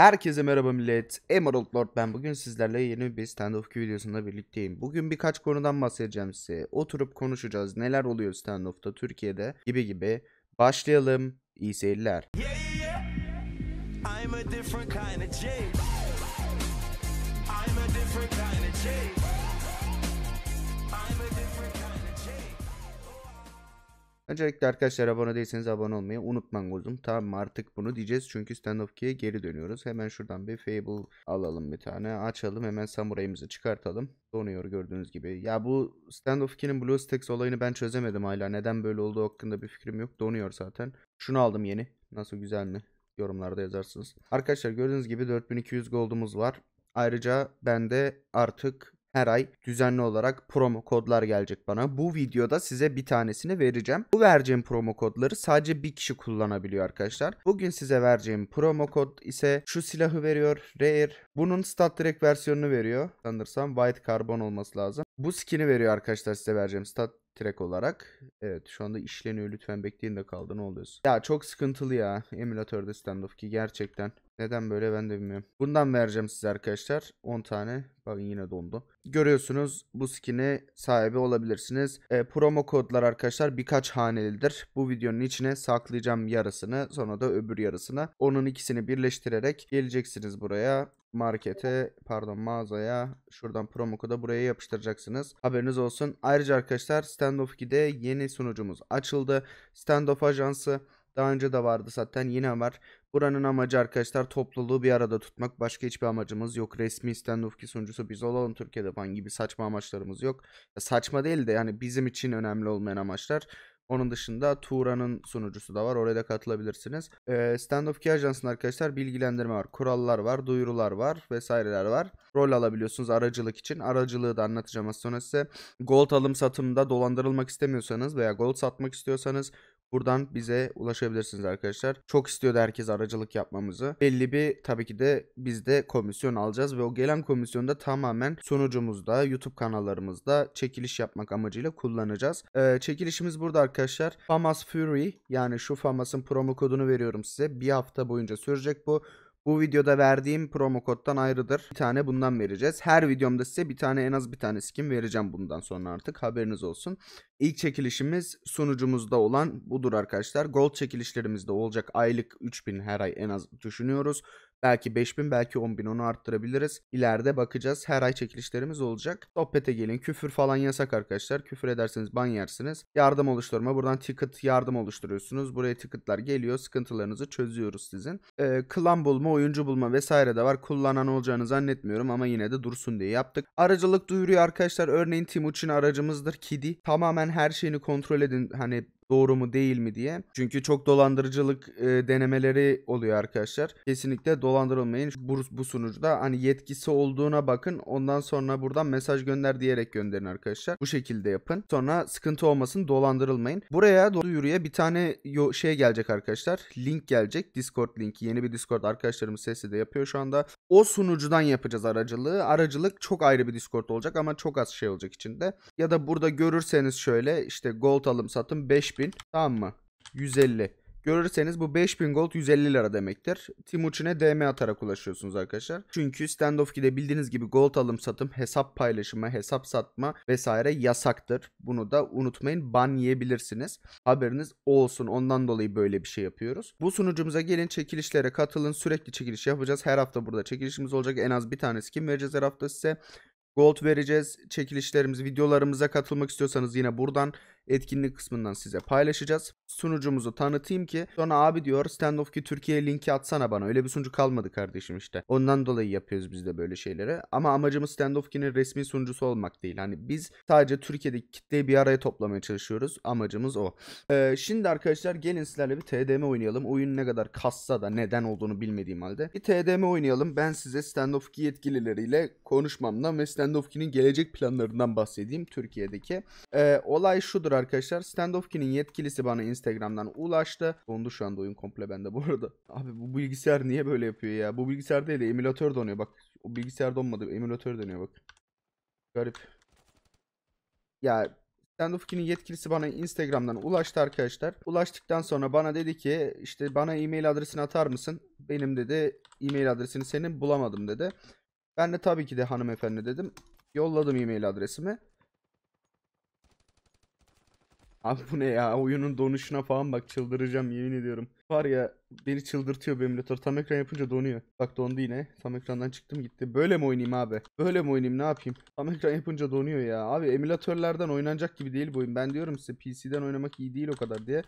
Herkese merhaba millet. Emerald Lord ben. Bugün sizlerle yeni bir Stand-Up 2 videosunda birlikteyim. Bugün birkaç konudan bahsedeceğim size. Oturup konuşacağız. Neler oluyor Stand-Up'ta Türkiye'de gibi gibi. Başlayalım. İyi seyirler. Yeah, yeah. I'm a Öncelikle arkadaşlar abone değilseniz abone olmayı unutmayın kuzum. Tamam artık bunu diyeceğiz çünkü Stand of Key'e geri dönüyoruz. Hemen şuradan bir Fable alalım bir tane. Açalım hemen samurayımızı çıkartalım. Donuyor gördüğünüz gibi. Ya bu Stand of Key'nin BlueStacks olayını ben çözemedim hala. Neden böyle olduğu hakkında bir fikrim yok. Donuyor zaten. Şunu aldım yeni. Nasıl güzel mi? Yorumlarda yazarsınız. Arkadaşlar gördüğünüz gibi 4200 gold'umuz var. Ayrıca bende artık her ay düzenli olarak promo kodlar gelecek bana. Bu videoda size bir tanesini vereceğim. Bu vereceğim promo kodları sadece bir kişi kullanabiliyor arkadaşlar. Bugün size vereceğim promo kod ise şu silahı veriyor. Rare. Bunun stat direkt versiyonunu veriyor. Sanırsam white karbon olması lazım. Bu skin'i veriyor arkadaşlar size vereceğim stat trek olarak. Evet şu anda işleniyor lütfen bekleyin de kaldı ne oluyorsun? Ya çok sıkıntılı ya emülatörde stand-off ki gerçekten. Neden böyle ben de bilmiyorum. Bundan vereceğim size arkadaşlar. 10 tane. Bakın yine dondu. Görüyorsunuz bu skin'e sahibi olabilirsiniz. E, promo kodlar arkadaşlar birkaç hanelidir. Bu videonun içine saklayacağım yarısını sonra da öbür yarısını. Onun ikisini birleştirerek geleceksiniz buraya markete pardon mağazaya şuradan promo kodu buraya yapıştıracaksınız. Haberiniz olsun. Ayrıca arkadaşlar Stand 2'de yeni sunucumuz açıldı. Standoff Ajansı daha önce de vardı zaten yine var. Buranın amacı arkadaşlar topluluğu bir arada tutmak. Başka hiçbir amacımız yok. Resmi standoff sunucusu biz olalım Türkiye'de falan gibi saçma amaçlarımız yok. Ya saçma değil de yani bizim için önemli olmayan amaçlar. Onun dışında Tuğra'nın sunucusu da var. Oraya da katılabilirsiniz. E, Stand Up Key Ajansı'nda arkadaşlar bilgilendirme var. Kurallar var, duyurular var vesaireler var. Rol alabiliyorsunuz aracılık için. Aracılığı da anlatacağım az sonra size. Gold alım satımda dolandırılmak istemiyorsanız veya gold satmak istiyorsanız Buradan bize ulaşabilirsiniz arkadaşlar. Çok istiyordu herkes aracılık yapmamızı. Belli bir tabii ki de biz de komisyon alacağız ve o gelen komisyonu da tamamen sunucumuzda, YouTube kanallarımızda çekiliş yapmak amacıyla kullanacağız. Ee, çekilişimiz burada arkadaşlar. Famas Fury yani şu Famas'ın promo kodunu veriyorum size. Bir hafta boyunca sürecek bu. Bu videoda verdiğim promo koddan ayrıdır. Bir tane bundan vereceğiz. Her videomda size bir tane en az bir tane skin vereceğim bundan sonra artık haberiniz olsun. İlk çekilişimiz sunucumuzda olan budur arkadaşlar. Gold çekilişlerimizde olacak aylık 3000 her ay en az düşünüyoruz. Belki 5000 belki 10.000 onu arttırabiliriz. İleride bakacağız. Her ay çekilişlerimiz olacak. Sohbete gelin. Küfür falan yasak arkadaşlar. Küfür ederseniz ban yersiniz. Yardım oluşturma. Buradan ticket yardım oluşturuyorsunuz. Buraya ticketlar geliyor. Sıkıntılarınızı çözüyoruz sizin. Ee, Clumble oyuncu bulma vesaire de var. Kullanan olacağını zannetmiyorum ama yine de dursun diye yaptık. Aracılık duyuruyor arkadaşlar. Örneğin Timuçin aracımızdır. Kidi. Tamamen her şeyini kontrol edin. Hani doğru mu değil mi diye. Çünkü çok dolandırıcılık e, denemeleri oluyor arkadaşlar. Kesinlikle dolandırılmayın. Bu, bu sunucuda hani yetkisi olduğuna bakın. Ondan sonra buradan mesaj gönder diyerek gönderin arkadaşlar. Bu şekilde yapın. Sonra sıkıntı olmasın dolandırılmayın. Buraya duyuruya bir tane şey gelecek arkadaşlar. Link gelecek. Discord linki. Yeni bir Discord arkadaşlarımız sesi de yapıyor şu anda o sunucudan yapacağız aracılığı. Aracılık çok ayrı bir Discord olacak ama çok az şey olacak içinde. Ya da burada görürseniz şöyle işte gold alım satım 5000 tamam mı? 150. Görürseniz bu 5000 gold 150 lira demektir. Timuçin'e DM atarak ulaşıyorsunuz arkadaşlar. Çünkü Standoff 2'de bildiğiniz gibi gold alım satım, hesap paylaşımı, hesap satma vesaire yasaktır. Bunu da unutmayın ban yiyebilirsiniz. Haberiniz olsun ondan dolayı böyle bir şey yapıyoruz. Bu sunucumuza gelin çekilişlere katılın. Sürekli çekiliş yapacağız. Her hafta burada çekilişimiz olacak. En az bir tane skin vereceğiz her hafta size. Gold vereceğiz. Çekilişlerimiz, videolarımıza katılmak istiyorsanız yine buradan etkinlik kısmından size paylaşacağız. Sunucumuzu tanıtayım ki sonra abi diyor Stand of ki Türkiye linki atsana bana. Öyle bir sunucu kalmadı kardeşim işte. Ondan dolayı yapıyoruz biz de böyle şeyleri. Ama amacımız Stand of ki'nin resmi sunucusu olmak değil. Hani biz sadece Türkiye'deki kitleyi bir araya toplamaya çalışıyoruz. Amacımız o. Ee, şimdi arkadaşlar gelin sizlerle bir TDM oynayalım. Oyun ne kadar kassa da neden olduğunu bilmediğim halde. Bir TDM oynayalım. Ben size Stand of ki yetkilileriyle konuşmamdan ve Stand of ki'nin gelecek planlarından bahsedeyim Türkiye'deki. Ee, olay şudur tamamdır arkadaşlar. Stand yetkilisi bana Instagram'dan ulaştı. Dondu şu anda oyun komple bende bu arada. Abi bu bilgisayar niye böyle yapıyor ya? Bu bilgisayar değil de emülatör donuyor bak. O bilgisayar donmadı. Emülatör dönüyor bak. Garip. Ya Stand yetkilisi bana Instagram'dan ulaştı arkadaşlar. Ulaştıktan sonra bana dedi ki işte bana e-mail adresini atar mısın? Benim dedi e-mail adresini senin bulamadım dedi. Ben de tabii ki de hanımefendi dedim. Yolladım e-mail adresimi. Abi bu ne ya? Oyunun donuşuna falan bak çıldıracağım yemin ediyorum. Var ya beni çıldırtıyor bu emülatör. Tam ekran yapınca donuyor. Bak dondu yine. Tam ekrandan çıktım gitti. Böyle mi oynayayım abi? Böyle mi oynayayım ne yapayım? Tam ekran yapınca donuyor ya. Abi emülatörlerden oynanacak gibi değil bu oyun. Ben diyorum size PC'den oynamak iyi değil o kadar diye.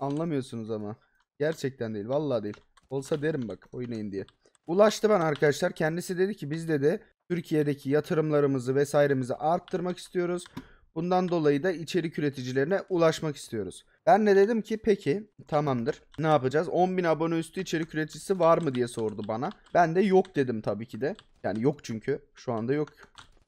Anlamıyorsunuz ama. Gerçekten değil. Vallahi değil. Olsa derim bak oynayın diye. Ulaştı ben arkadaşlar. Kendisi dedi ki biz dedi Türkiye'deki yatırımlarımızı vesairemizi arttırmak istiyoruz. Bundan dolayı da içerik üreticilerine ulaşmak istiyoruz. Ben de dedim ki peki tamamdır ne yapacağız? 10.000 abone üstü içerik üreticisi var mı diye sordu bana. Ben de yok dedim tabii ki de. Yani yok çünkü şu anda yok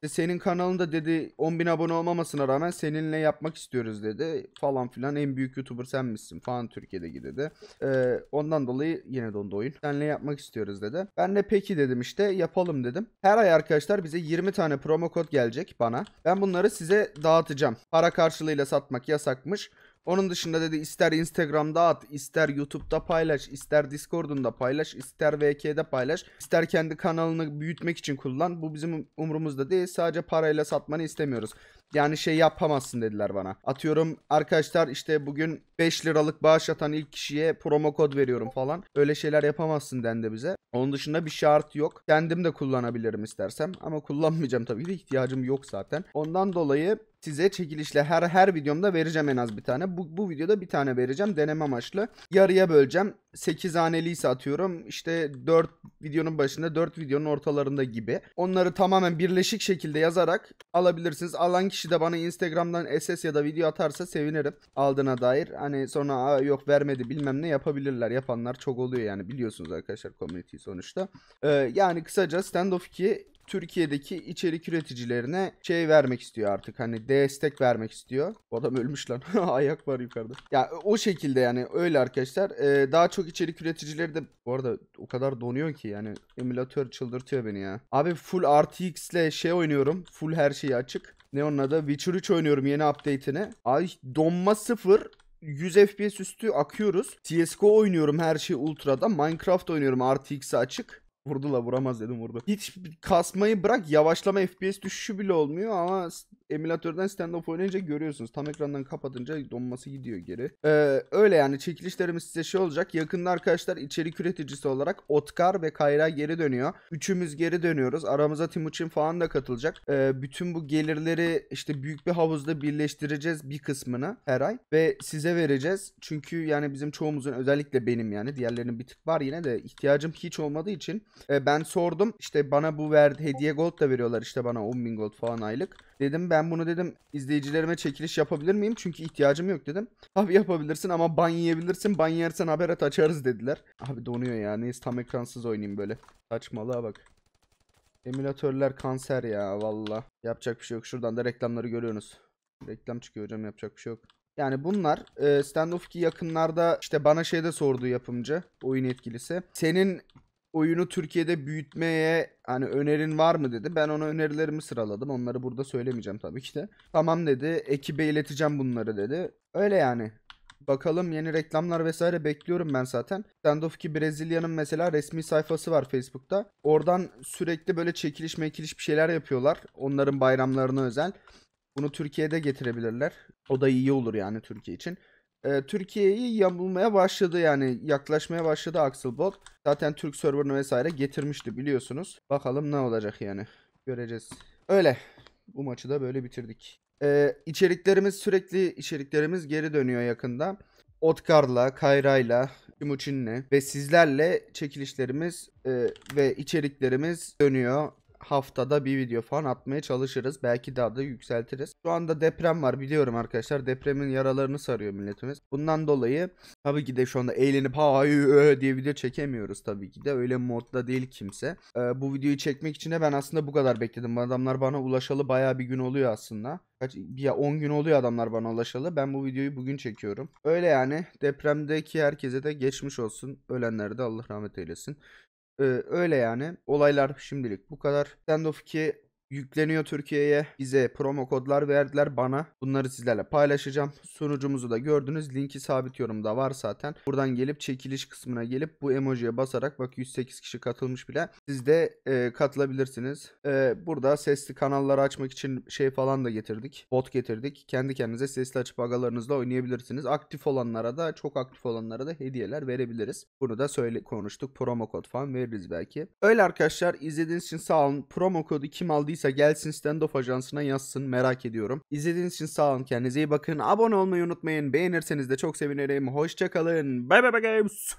senin kanalında dedi 10 bin abone olmamasına rağmen seninle yapmak istiyoruz dedi falan filan en büyük youtuber sen misin falan Türkiye'deki dedi. Ee, ondan dolayı yine dondu oyun. Seninle yapmak istiyoruz dedi. Ben de peki dedim işte yapalım dedim. Her ay arkadaşlar bize 20 tane promo kod gelecek bana. Ben bunları size dağıtacağım. Para karşılığıyla satmak yasakmış. Onun dışında dedi ister Instagram'da at, ister YouTube'da paylaş, ister Discord'unda paylaş, ister VK'de paylaş, ister kendi kanalını büyütmek için kullan. Bu bizim umurumuzda değil. Sadece parayla satmanı istemiyoruz. Yani şey yapamazsın dediler bana. Atıyorum arkadaşlar işte bugün 5 liralık bağış atan ilk kişiye promo kod veriyorum falan. Öyle şeyler yapamazsın dendi bize. Onun dışında bir şart yok. Kendim de kullanabilirim istersem ama kullanmayacağım tabii ki ihtiyacım yok zaten. Ondan dolayı size çekilişle her her videomda vereceğim en az bir tane. Bu, bu videoda bir tane vereceğim deneme amaçlı. Yarıya böleceğim. 8 haneliyse atıyorum işte 4 videonun başında 4 videonun ortalarında gibi. Onları tamamen birleşik şekilde yazarak alabilirsiniz. Alan kişi de bana Instagram'dan SS ya da video atarsa sevinirim aldığına dair. Hani sonra yok vermedi bilmem ne yapabilirler. Yapanlar çok oluyor yani biliyorsunuz arkadaşlar community sonuçta. Ee, yani kısaca Stand of 2 Türkiye'deki içerik üreticilerine şey vermek istiyor artık. Hani destek vermek istiyor. O adam ölmüş lan. Ayak var yukarıda. Ya yani o şekilde yani öyle arkadaşlar. Ee, daha çok içerik üreticileri de bu arada o kadar donuyor ki yani emülatör çıldırtıyor beni ya. Abi full RTX ile şey oynuyorum. Full her şeyi açık. Ne onun adı? Witcher 3 oynuyorum yeni update'ini. Ay donma sıfır. 100 FPS üstü akıyoruz. CSGO oynuyorum her şey ultra'da. Minecraft oynuyorum RTX'e açık. Vurdu la vuramaz dedim vurdu. Hiç kasmayı bırak yavaşlama FPS düşüşü bile olmuyor ama emülatörden stand-off oynayınca görüyorsunuz. Tam ekrandan kapatınca donması gidiyor geri. Ee, öyle yani çekilişlerimiz size şey olacak. Yakında arkadaşlar içerik üreticisi olarak Otkar ve Kayra geri dönüyor. Üçümüz geri dönüyoruz. Aramıza Timuçin falan da katılacak. Ee, bütün bu gelirleri işte büyük bir havuzda birleştireceğiz bir kısmını her ay ve size vereceğiz. Çünkü yani bizim çoğumuzun özellikle benim yani diğerlerinin bir tık var yine de ihtiyacım hiç olmadığı için e, ben sordum işte bana bu verdi hediye gold da veriyorlar işte bana 10 bin gold falan aylık. Dedim ben bunu dedim izleyicilerime çekiliş yapabilir miyim? Çünkü ihtiyacım yok dedim. Abi yapabilirsin ama ban yiyebilirsin. Ban yersen haber at açarız dediler. Abi donuyor ya. Neyse tam ekransız oynayayım böyle. Saçmalığa bak. Emülatörler kanser ya valla. Yapacak bir şey yok. Şuradan da reklamları görüyorsunuz. Reklam çıkıyor hocam yapacak bir şey yok. Yani bunlar e, Stand of 2 yakınlarda işte bana şeyde de sordu yapımcı oyun etkilisi. Senin oyunu Türkiye'de büyütmeye hani önerin var mı dedi. Ben ona önerilerimi sıraladım. Onları burada söylemeyeceğim tabii ki de. Tamam dedi. Ekibe ileteceğim bunları dedi. Öyle yani. Bakalım yeni reklamlar vesaire bekliyorum ben zaten. Stand of 2 Brezilya'nın mesela resmi sayfası var Facebook'ta. Oradan sürekli böyle çekiliş mekiliş bir şeyler yapıyorlar. Onların bayramlarına özel. Bunu Türkiye'de getirebilirler. O da iyi olur yani Türkiye için e, Türkiye'yi yamulmaya başladı yani yaklaşmaya başladı Axelbot. Zaten Türk serverını vesaire getirmişti biliyorsunuz. Bakalım ne olacak yani. Göreceğiz. Öyle. Bu maçı da böyle bitirdik. Ee, içeriklerimiz sürekli içeriklerimiz geri dönüyor yakında. Otkar'la, Kayra'yla, Timuçin'le ve sizlerle çekilişlerimiz e, ve içeriklerimiz dönüyor haftada bir video falan atmaya çalışırız. Belki daha da yükseltiriz. Şu anda deprem var biliyorum arkadaşlar. Depremin yaralarını sarıyor milletimiz. Bundan dolayı tabii ki de şu anda eğlenip ha diye video çekemiyoruz tabii ki de. Öyle modda değil kimse. Ee, bu videoyu çekmek için de ben aslında bu kadar bekledim. Adamlar bana ulaşalı baya bir gün oluyor aslında. Kaç, ya 10 gün oluyor adamlar bana ulaşalı. Ben bu videoyu bugün çekiyorum. Öyle yani depremdeki herkese de geçmiş olsun. Ölenlere de Allah rahmet eylesin. Ee, öyle yani. Olaylar şimdilik bu kadar. Stand of 2 yükleniyor Türkiye'ye. Bize promo kodlar verdiler bana. Bunları sizlerle paylaşacağım. Sunucumuzu da gördünüz. Linki sabit yorumda var zaten. Buradan gelip çekiliş kısmına gelip bu emojiye basarak bak 108 kişi katılmış bile. Siz de e, katılabilirsiniz. E, burada sesli kanalları açmak için şey falan da getirdik. Bot getirdik. Kendi kendinize sesli açıp agalarınızla oynayabilirsiniz. Aktif olanlara da çok aktif olanlara da hediyeler verebiliriz. Bunu da söyle konuştuk. Promo kod falan veririz belki. Öyle arkadaşlar izlediğiniz için sağ olun. Promo kodu kim aldıysa olduysa gelsin Standoff Ajansı'na yazsın merak ediyorum. İzlediğiniz için sağ olun kendinize iyi bakın. Abone olmayı unutmayın. Beğenirseniz de çok sevinirim. Hoşçakalın. Bye bye bye games.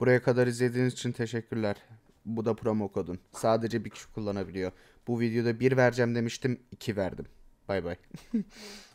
Buraya kadar izlediğiniz için teşekkürler. Bu da promo kodun. Sadece bir kişi kullanabiliyor. Bu videoda bir vereceğim demiştim. iki verdim. Bay bay.